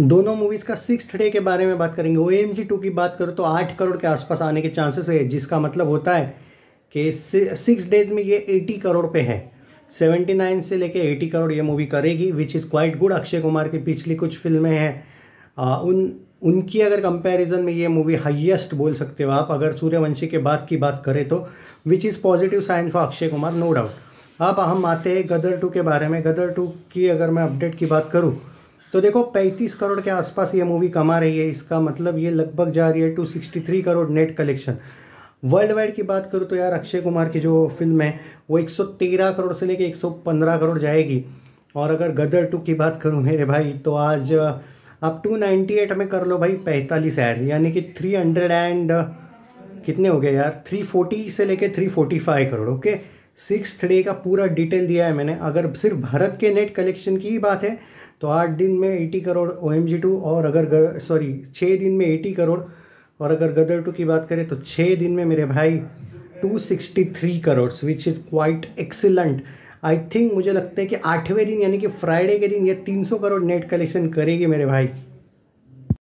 दोनों मूवीज़ का six day के बारे में बात करेंगे ओ एम जी टू की बात करो तो आठ करोड़ के आसपास आने के चांसेस है जिसका मतलब होता है कि सिक्स डेज में ये एटी करोड़ पे है सेवेंटी नाइन से लेके एटी करोड़ ये मूवी करेगी which is quite good Akshay Kumar की पिछली कुछ फिल्में हैं उन उनकी अगर कंपैरिजन में ये मूवी हाईएस्ट बोल सकते हो आप अगर सूर्यवंशी के बाद की बात करें तो which is positive sign for Akshay Kumar no doubt अब हम आते हैं गदर टू के बारे में गदर टू की अगर मैं अपडेट की बात करूँ तो देखो 35 करोड़ के आसपास ये मूवी कमा रही है इसका मतलब ये लगभग जा रही है two sixty three crore net collection worldwide की बात करूँ तो यार अक्षय कुमार की जो फिल्म है वो 113 करोड़ से लेके 115 करोड़ जाएगी और अगर गदर टू की बात करूँ मेरे भाई तो आज आप 298 में कर लो भाई पैंतालीस ऐड यानी कि 300 एंड कितने हो गए यार 340 से लेके 345 करोड़ ओके सिक्स डे का पूरा डिटेल दिया है मैंने अगर सिर्फ भारत के नेट कलेक्शन की ही बात है तो आठ दिन में eighty crore O M G two और अगर सॉरी छः दिन में एटी करोड़ और अगर गदर टू की बात करें तो छः दिन में मेरे भाई two sixty three crore which is quite excellent I think मुझे लगता है कि आठवें दिन यानी कि फ्राइडे के दिन ये तीन सौ करोड़ नेट कलेक्शन करेगी मेरे भाई